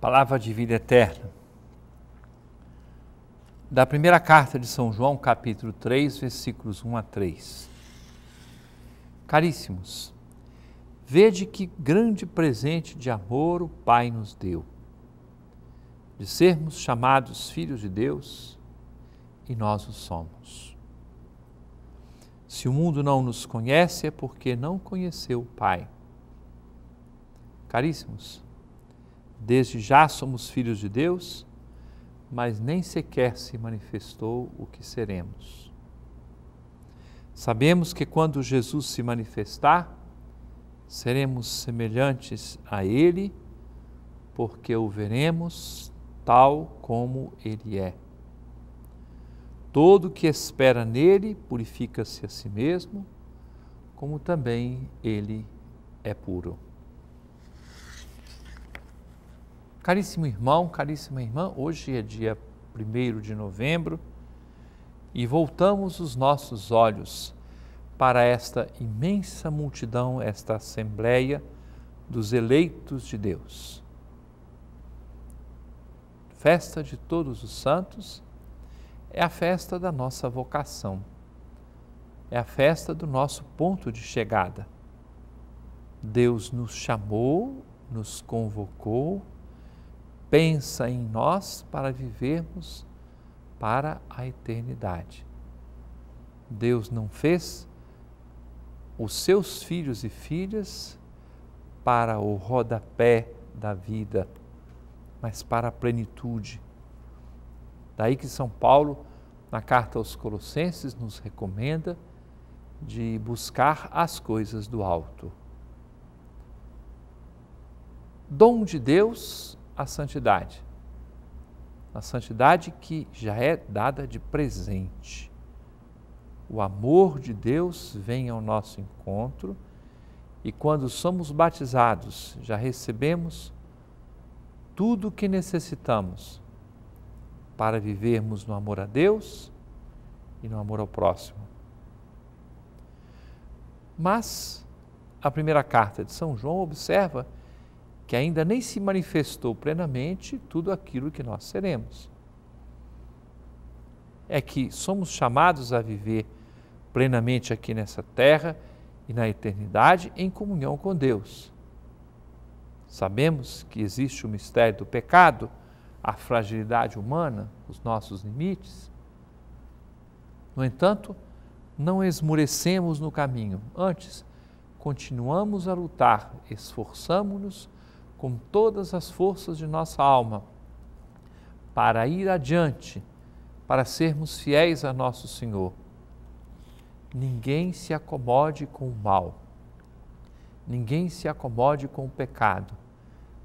Palavra de vida eterna. Da primeira carta de São João, capítulo 3, versículos 1 a 3. Caríssimos, vede que grande presente de amor o Pai nos deu, de sermos chamados filhos de Deus, e nós o somos. Se o mundo não nos conhece, é porque não conheceu o Pai. Caríssimos, Desde já somos filhos de Deus, mas nem sequer se manifestou o que seremos. Sabemos que quando Jesus se manifestar, seremos semelhantes a Ele, porque o veremos tal como Ele é. Todo que espera nele purifica-se a si mesmo, como também ele é puro. Caríssimo irmão, caríssima irmã, hoje é dia 1 de novembro e voltamos os nossos olhos para esta imensa multidão, esta assembleia dos eleitos de Deus. Festa de todos os santos é a festa da nossa vocação, é a festa do nosso ponto de chegada. Deus nos chamou, nos convocou, pensa em nós para vivermos para a eternidade. Deus não fez os seus filhos e filhas para o rodapé da vida, mas para a plenitude. Daí que São Paulo, na carta aos Colossenses, nos recomenda de buscar as coisas do alto. Dom de Deus a santidade. A santidade que já é dada de presente. O amor de Deus vem ao nosso encontro e, quando somos batizados, já recebemos tudo o que necessitamos para vivermos no amor a Deus e no amor ao próximo. Mas a primeira carta de São João observa que ainda nem se manifestou plenamente tudo aquilo que nós seremos. É que somos chamados a viver plenamente aqui nessa terra e na eternidade em comunhão com Deus. Sabemos que existe o mistério do pecado, a fragilidade humana, os nossos limites. No entanto, não esmurecemos no caminho, antes continuamos a lutar, esforçamos-nos com todas as forças de nossa alma para ir adiante, para sermos fiéis a nosso Senhor. Ninguém se acomode com o mal, ninguém se acomode com o pecado,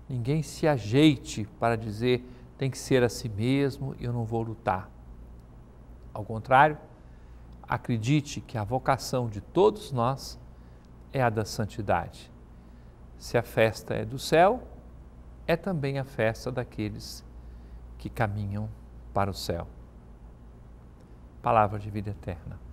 ninguém se ajeite para dizer tem que ser a si mesmo, eu não vou lutar. Ao contrário, acredite que a vocação de todos nós é a da santidade se a festa é do céu, é também a festa daqueles que caminham para o céu. Palavra de vida eterna.